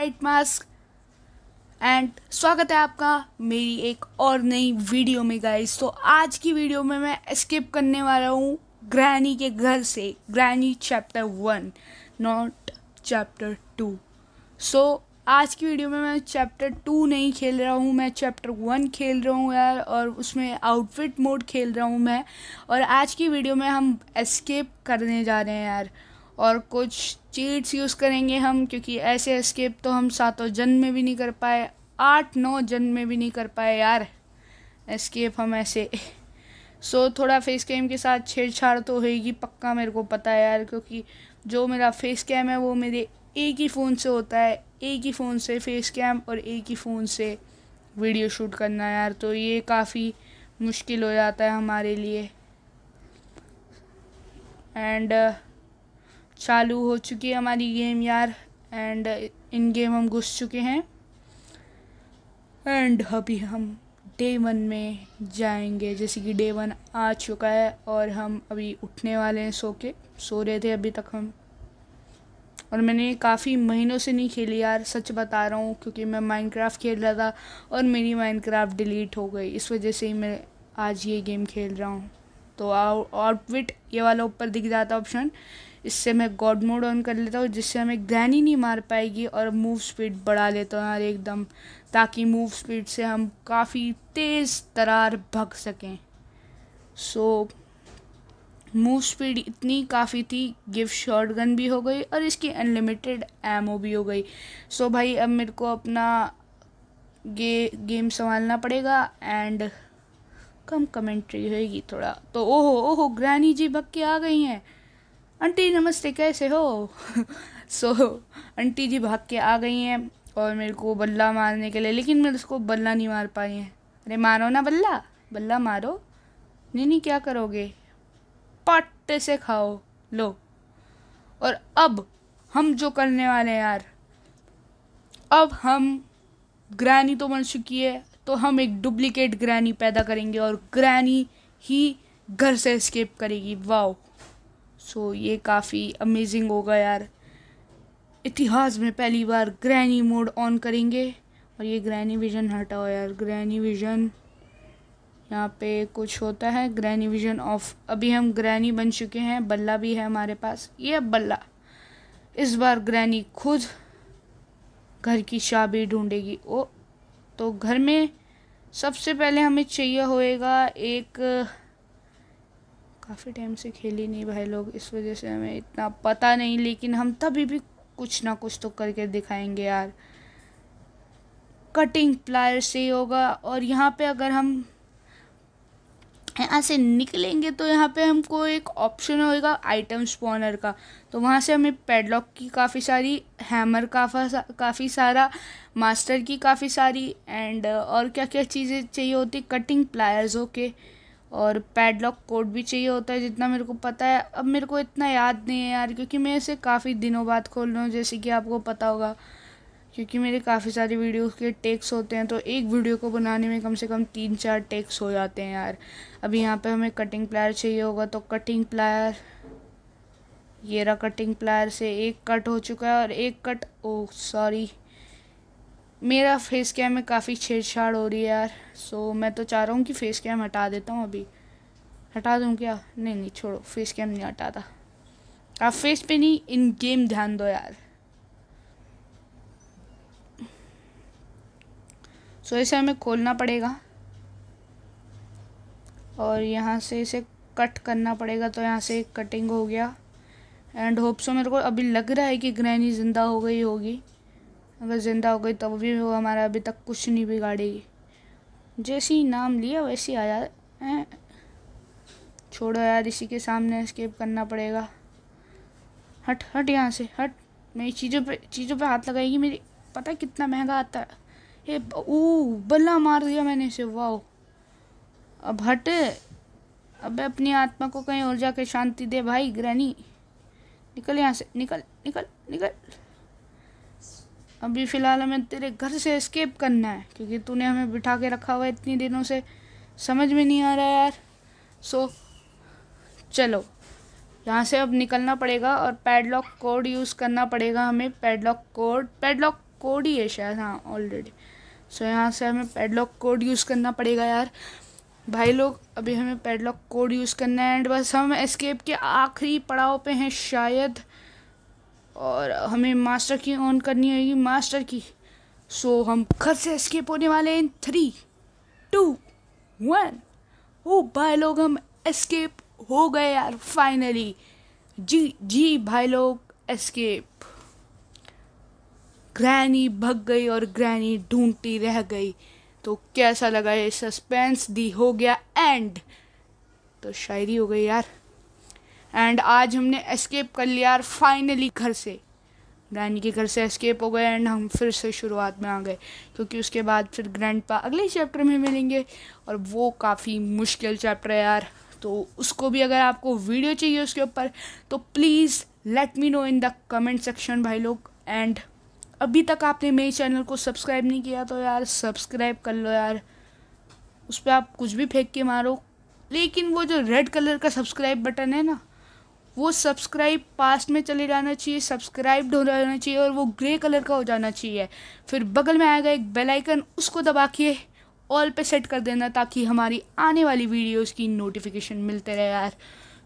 Light mask and स्वागत है आपका मेरी एक और नई वीडियो में गाइस तो आज की वीडियो में मैं एस्केप करने वाला हूँ ग्रैनी के घर से granny chapter one not chapter two so आज की वीडियो में मैं चैप्टर टू नहीं खेल रहा हूँ मैं चैप्टर वन खेल रहा हूँ यार और उसमें आउटफिट मोड खेल रहा हूँ मैं और आज की वीडियो में हम एस्केप करने जा रहे हैं यार और कुछ चीट्स यूज़ करेंगे हम क्योंकि ऐसे एस्केप तो हम सातों जन्म में भी नहीं कर पाए आठ नौ जन्म में भी नहीं कर पाए यार एस्केप हम ऐसे सो so, थोड़ा फेस कैम के साथ छेड़छाड़ तो होएगी पक्का मेरे को पता है यार क्योंकि जो मेरा फेस कैम है वो मेरे एक ही फ़ोन से होता है एक ही फ़ोन से फेस कैम और एक ही फ़ोन से वीडियो शूट करना यार तो ये काफ़ी मुश्किल हो जाता है हमारे लिए एंड uh, चालू हो चुकी है हमारी गेम यार एंड इन गेम हम घुस चुके हैं एंड अभी हम डे वन में जाएंगे जैसे कि डे वन आ चुका है और हम अभी उठने वाले हैं सो के सो रहे थे अभी तक हम और मैंने काफ़ी महीनों से नहीं खेली यार सच बता रहा हूँ क्योंकि मैं माइनक्राफ्ट खेल रहा था और मेरी माइनक्राफ्ट डिलीट हो गई इस वजह से ही मैं आज ये गेम खेल रहा हूँ तो आउटविट ये वाला ऊपर दिख जाता ऑप्शन इससे मैं गॉड मोड ऑन कर लेता हूँ जिससे हमें ग्रैनी नहीं मार पाएगी और मूव स्पीड बढ़ा लेता हूँ यार एकदम ताकि मूव स्पीड से हम काफ़ी तेज़ तरार भग सकें सो मूव स्पीड इतनी काफ़ी थी गिफ्ट शॉर्ट गन भी हो गई और इसकी अनलिमिटेड एमओ भी हो गई सो so भाई अब मेरे को अपना गे गेम संभालना पड़ेगा एंड कम कमेंट्री होगी थोड़ा तो ओहो ओहो ग्रैनी जी भग के आ गई हैं आंटी नमस्ते कैसे हो सो so, आंटी जी भाग के आ गई हैं और मेरे को बल्ला मारने के लिए लेकिन मैं उसको बल्ला नहीं मार पाई हैं अरे मारो ना बल्ला बल्ला मारो नहीं नहीं क्या करोगे पट्टे से खाओ लो और अब हम जो करने वाले हैं यार अब हम ग्रैनी तो बन चुकी है तो हम एक डुप्लीकेट ग्रैनी पैदा करेंगे और ग्रैनी ही घर से स्केप करेगी वाओ सो ये काफ़ी अमेजिंग होगा यार इतिहास में पहली बार ग्रैनी मोड ऑन करेंगे और ये ग्रैनी विजन हटाओ यार ग्रैनी विजन यहाँ पे कुछ होता है ग्रैनी विजन ऑफ अभी हम ग्रैनी बन चुके हैं बल्ला भी है हमारे पास ये बल्ला इस बार ग्रैनी खुद घर की चाबी ढूंढेगी ओ तो घर में सबसे पहले हमें चाहिए होएगा एक काफ़ी टाइम से खेली नहीं भाई लोग इस वजह से हमें इतना पता नहीं लेकिन हम तभी भी कुछ ना कुछ तो करके दिखाएंगे यार कटिंग प्लायर से ही होगा और यहाँ पे अगर हम यहाँ से निकलेंगे तो यहाँ पे हमको एक ऑप्शन होएगा आइटम स्पॉनर का तो वहाँ से हमें पेडलॉक की काफ़ी सारी हैमर काफ़ा सा, काफ़ी सारा मास्टर की काफ़ी सारी एंड और क्या क्या चीज़ें चाहिए होती कटिंग प्लायर्स ओके okay? और पैडलॉक कोड भी चाहिए होता है जितना मेरे को पता है अब मेरे को इतना याद नहीं है यार क्योंकि मैं इसे काफ़ी दिनों बाद खोल रहा हूँ जैसे कि आपको पता होगा क्योंकि मेरे काफ़ी सारे वीडियोस के टेक्स होते हैं तो एक वीडियो को बनाने में कम से कम तीन चार टेक्स हो जाते हैं यार अभी यहाँ पे हमें कटिंग प्लायर चाहिए होगा तो कटिंग प्लायर ये रहा कटिंग प्लायर से एक कट हो चुका है और एक कट ओ सॉरी मेरा फेस कैम में काफ़ी छेड़छाड़ हो रही है यार सो मैं तो चाह रहा हूँ कि फेस कैम हटा देता हूँ अभी हटा दूँ क्या नहीं नहीं छोड़ो फेस कैम नहीं हटाता आप फेस पे नहीं इन गेम ध्यान दो यार सो इसे हमें खोलना पड़ेगा और यहाँ से इसे कट करना पड़ेगा तो यहाँ से कटिंग हो गया एंड होप्सो मेरे को अभी लग रहा है कि ग्रैनी ज़िंदा हो गई होगी अगर ज़िंदा हो गई तो भी वो हमारा अभी तक कुछ नहीं बिगाड़ेगी जैसे ही नाम लिया वैसे आया है छोड़ो यार इसी के सामने एस्केप करना पड़ेगा हट हट यहाँ से हट मेरी चीज़ों पे चीज़ों पे हाथ लगाएगी मेरी पता कितना महंगा आता है ए ओ बल्ला मार दिया मैंने इसे वाह अब हट अब अपनी आत्मा को कहीं और जाके शांति दे भाई ग्रहणी निकल यहाँ से निकल निकल निकल अभी फ़िलहाल हमें तेरे घर से एस्केप करना है क्योंकि तूने हमें बिठा के रखा हुआ है इतनी दिनों से समझ में नहीं आ रहा यार सो so, चलो यहाँ से अब निकलना पड़ेगा और पैडलॉक कोड यूज़ करना पड़ेगा हमें पैडलॉक कोड पैडलॉक कोड ही है शायद हाँ ऑलरेडी सो so, यहाँ से हमें पैडलॉक कोड यूज़ करना पड़ेगा यार भाई लोग अभी हमें पैडलॉक कोड यूज़ करना है एंड बस हम एस्केप के आखिरी पड़ाव पे हैं शायद और हमें मास्टर की ऑन करनी होगी मास्टर की सो हम घर से एस्केप होने वाले हैं थ्री टू वन ओ भाई लोग हम एस्केप हो गए यार फाइनली जी जी भाई लोग एस्केप ग्रैनी भग गई और ग्रैनी ढूंढती रह गई तो कैसा लगा ये सस्पेंस दी हो गया एंड तो शायरी हो गई यार एंड आज हमने एस्केप कर लिया यार फाइनली घर से ग्रैंड के घर से एस्केप हो गए एंड हम फिर से शुरुआत में आ गए क्योंकि उसके बाद फिर ग्रैंड पा अगले चैप्टर में मिलेंगे और वो काफ़ी मुश्किल चैप्टर है यार तो उसको भी अगर आपको वीडियो चाहिए उसके ऊपर तो please let me know in the comment section भाई लोग एंड अभी तक आपने मेरे चैनल को सब्सक्राइब नहीं किया तो यार सब्सक्राइब कर लो यार उस पर आप कुछ भी फेंक के मारो लेकिन वो जो रेड कलर का सब्सक्राइब बटन है ना वो सब्सक्राइब पास्ट में चले जाना चाहिए सब्सक्राइब्ड हो जाना चाहिए और वो ग्रे कलर का हो जाना चाहिए फिर बगल में आएगा एक बेल आइकन उसको दबा के ऑल पे सेट कर देना ताकि हमारी आने वाली वीडियोस की नोटिफिकेशन मिलते रहे यार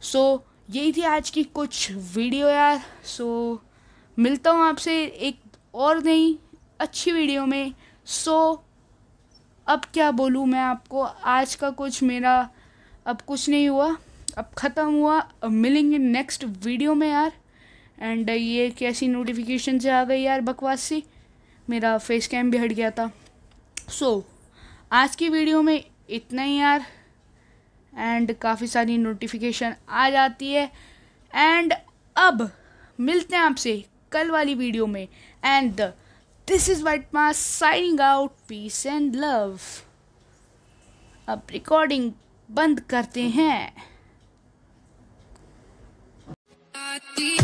सो so, यही थी आज की कुछ वीडियो यार सो so, मिलता हूँ आपसे एक और नई अच्छी वीडियो में सो so, अब क्या बोलूँ मैं आपको आज का कुछ मेरा अब कुछ नहीं हुआ अब ख़त्म हुआ अब मिलेंगे नेक्स्ट वीडियो में यार एंड ये कैसी नोटिफिकेशन से आ गई यार बकवास सी मेरा फेस कैम भी हट गया था सो so, आज की वीडियो में इतना ही यार एंड काफ़ी सारी नोटिफिकेशन आ जाती है एंड अब मिलते हैं आपसे कल वाली वीडियो में and this is white ma signing out peace and love अब रिकॉर्डिंग बंद करते हैं Yeah.